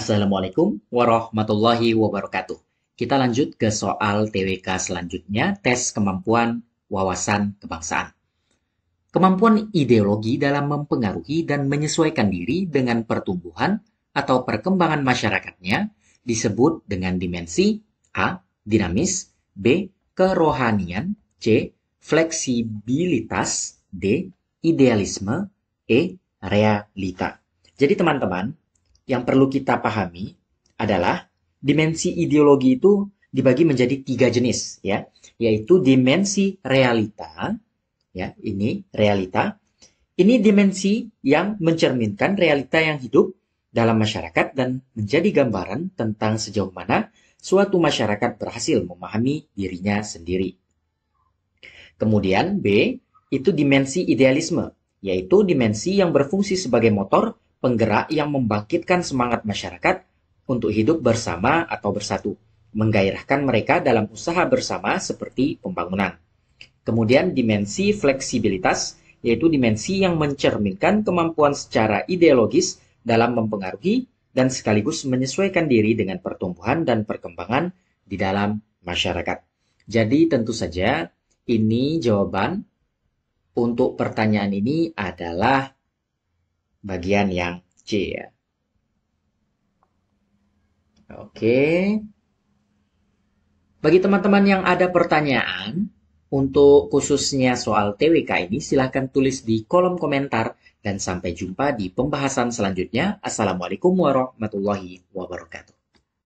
Assalamualaikum warahmatullahi wabarakatuh. Kita lanjut ke soal TWK selanjutnya, tes kemampuan wawasan kebangsaan. Kemampuan ideologi dalam mempengaruhi dan menyesuaikan diri dengan pertumbuhan atau perkembangan masyarakatnya disebut dengan dimensi A. Dinamis B. Kerohanian C. Fleksibilitas D. Idealisme E. Realita Jadi teman-teman, yang perlu kita pahami adalah dimensi ideologi itu dibagi menjadi tiga jenis ya yaitu dimensi realita ya ini realita ini dimensi yang mencerminkan realita yang hidup dalam masyarakat dan menjadi gambaran tentang sejauh mana suatu masyarakat berhasil memahami dirinya sendiri. Kemudian B itu dimensi idealisme, yaitu dimensi yang berfungsi sebagai motor penggerak yang membangkitkan semangat masyarakat untuk hidup bersama atau bersatu, menggairahkan mereka dalam usaha bersama seperti pembangunan. Kemudian dimensi fleksibilitas, yaitu dimensi yang mencerminkan kemampuan secara ideologis dalam mempengaruhi dan sekaligus menyesuaikan diri dengan pertumbuhan dan perkembangan di dalam masyarakat. Jadi tentu saja ini jawaban untuk pertanyaan ini adalah bagian yang C ya. Oke. Bagi teman-teman yang ada pertanyaan untuk khususnya soal TWK ini silahkan tulis di kolom komentar dan sampai jumpa di pembahasan selanjutnya. Assalamualaikum warahmatullahi wabarakatuh.